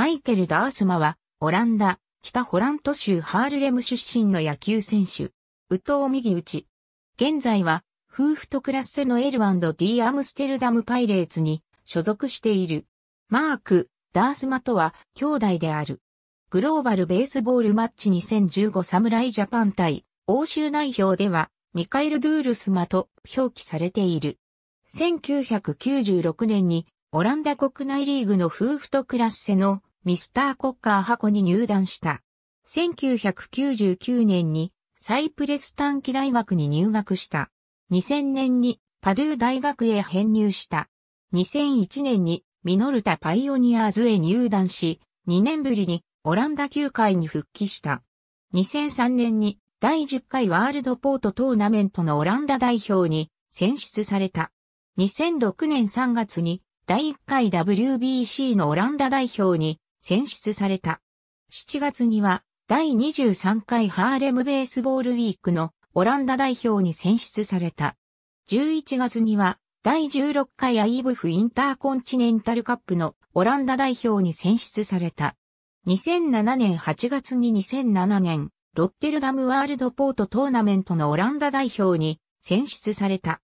マイケル・ダースマは、オランダ、北ホラント州ハールレム出身の野球選手、ウトー・ミギウチ。現在は、夫婦と暮らセの L&D アムステルダムパイレーツに所属している。マーク、ダースマとは兄弟である。グローバルベースボールマッチ2015侍ジャパン対欧州代表ではミカエル・ドゥールスマと表記されている。1996年にオランダ国内リーグの夫婦とクラッセのミスターコッカー箱に入団した。1999年にサイプレス短期大学に入学した。2000年にパドゥ大学へ編入した。2001年にミノルタパイオニアーズへ入団し、2年ぶりにオランダ球界に復帰した。2003年に第10回ワールドポートトーナメントのオランダ代表に選出された。2006年3月に第1回 WBC のオランダ代表に選出された。7月には第23回ハーレムベースボールウィークのオランダ代表に選出された。11月には第16回アイブフインターコンチネンタルカップのオランダ代表に選出された。2007年8月に2007年、ロッテルダムワールドポートトーナメントのオランダ代表に選出された。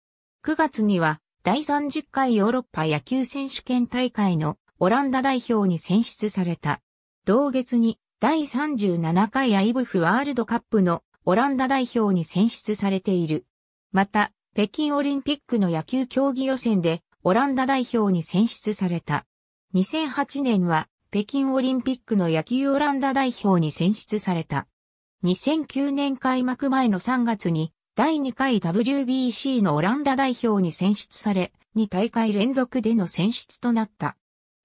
9月には第30回ヨーロッパ野球選手権大会のオランダ代表に選出された。同月に第37回アイブフワールドカップのオランダ代表に選出されている。また、北京オリンピックの野球競技予選でオランダ代表に選出された。2008年は北京オリンピックの野球オランダ代表に選出された。2009年開幕前の3月に第2回 WBC のオランダ代表に選出され、2大会連続での選出となった。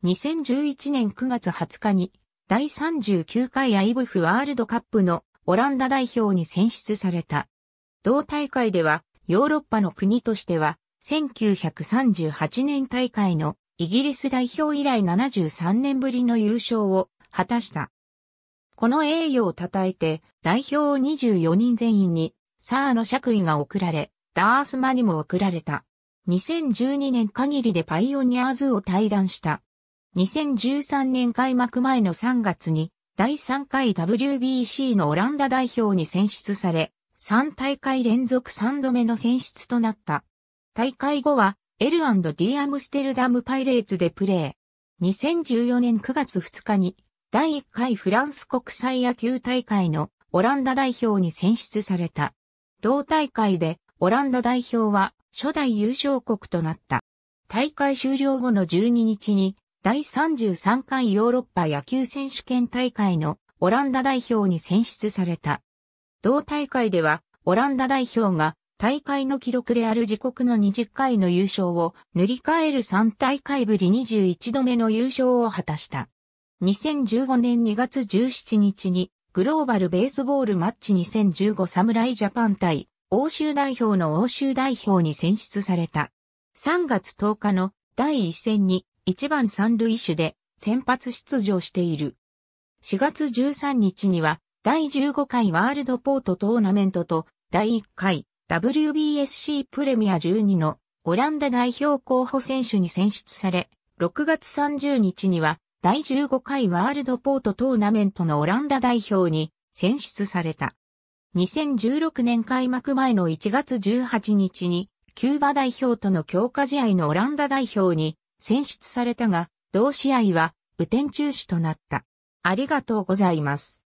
2011年9月20日に第39回 i ブ f ワールドカップのオランダ代表に選出された。同大会ではヨーロッパの国としては1938年大会のイギリス代表以来73年ぶりの優勝を果たした。この栄誉を称えて代表24人全員にサーの爵位が贈られ、ダースマにも贈られた。2012年限りでパイオニアーズを退団した2013年開幕前の3月に第3回 WBC のオランダ代表に選出され、3大会連続3度目の選出となった。大会後は L&D アムステルダムパイレーツでプレー。2014年9月2日に第1回フランス国際野球大会のオランダ代表に選出された。同大会でオランダ代表は初代優勝国となった。大会終了後の12日に第33回ヨーロッパ野球選手権大会のオランダ代表に選出された。同大会では、オランダ代表が大会の記録である自国の20回の優勝を塗り替える3大会ぶり21度目の優勝を果たした。2015年2月17日にグローバルベースボールマッチ2015侍ジャパン対欧州代表の欧州代表に選出された。3月10日の第1戦に1番三塁手で先発出場している。4月13日には第15回ワールドポートトーナメントと第1回 WBSC プレミア12のオランダ代表候補選手に選出され、6月30日には第15回ワールドポートトーナメントのオランダ代表に選出された。2016年開幕前の1月18日にキューバ代表との強化試合のオランダ代表に選出されたが、同試合は雨天中止となった。ありがとうございます。